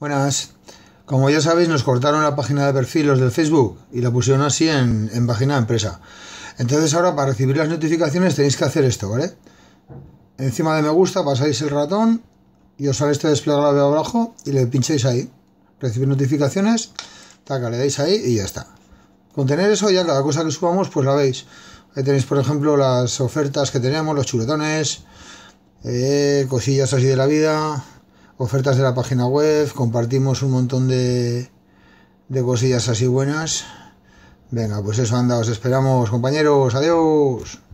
Buenas. Como ya sabéis, nos cortaron la página de perfil los del Facebook y la pusieron así en, página de empresa. Entonces ahora para recibir las notificaciones tenéis que hacer esto, ¿vale? Encima de me gusta pasáis el ratón y os sale este desplegable abajo y le pincháis ahí. Recibir notificaciones, taca, le dais ahí y ya está. Con tener eso ya cada cosa que subamos pues la veis. Ahí tenéis por ejemplo las ofertas que teníamos, los chuletones, eh, cosillas así de la vida, ofertas de la página web, compartimos un montón de, de cosillas así buenas. Venga, pues eso anda, os esperamos compañeros, adiós.